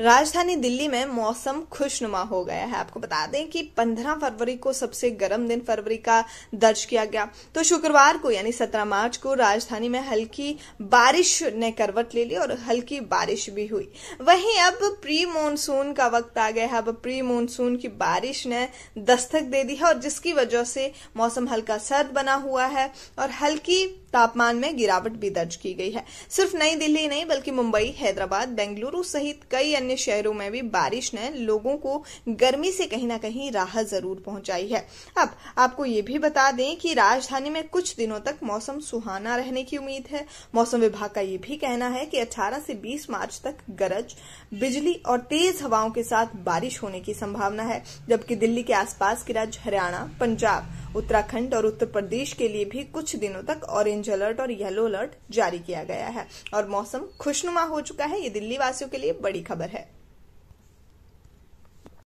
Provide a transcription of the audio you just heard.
राजधानी दिल्ली में मौसम खुशनुमा हो गया है आपको बता दें कि 15 फरवरी को सबसे गर्म दिन फरवरी का दर्ज किया गया तो शुक्रवार को यानी 17 मार्च को राजधानी में हल्की बारिश ने करवट ले ली और हल्की बारिश भी हुई वहीं अब प्री मानसून का वक्त आ गया है अब प्री मानसून की बारिश ने दस्तक दे दी है और जिसकी वजह से मौसम हल्का सर्द बना हुआ है और हल्की तापमान में गिरावट भी दर्ज की गई है सिर्फ नई दिल्ली नहीं बल्कि मुंबई हैदराबाद बेंगलुरु सहित कई अन्य शहरों में भी बारिश ने लोगों को गर्मी से कहीं ना कहीं राहत जरूर पहुंचाई है अब आपको ये भी बता दें कि राजधानी में कुछ दिनों तक मौसम सुहाना रहने की उम्मीद है मौसम विभाग का ये भी कहना है कि 18 से 20 मार्च तक गरज बिजली और तेज हवाओं के साथ बारिश होने की संभावना है जबकि दिल्ली के आसपास के राज्य हरियाणा पंजाब उत्तराखंड और उत्तर प्रदेश के लिए भी कुछ दिनों तक ऑरेंज अलर्ट और येलो अलर्ट जारी किया गया है और मौसम खुशनुमा हो चुका है ये दिल्ली वासियों के लिए बड़ी खबर है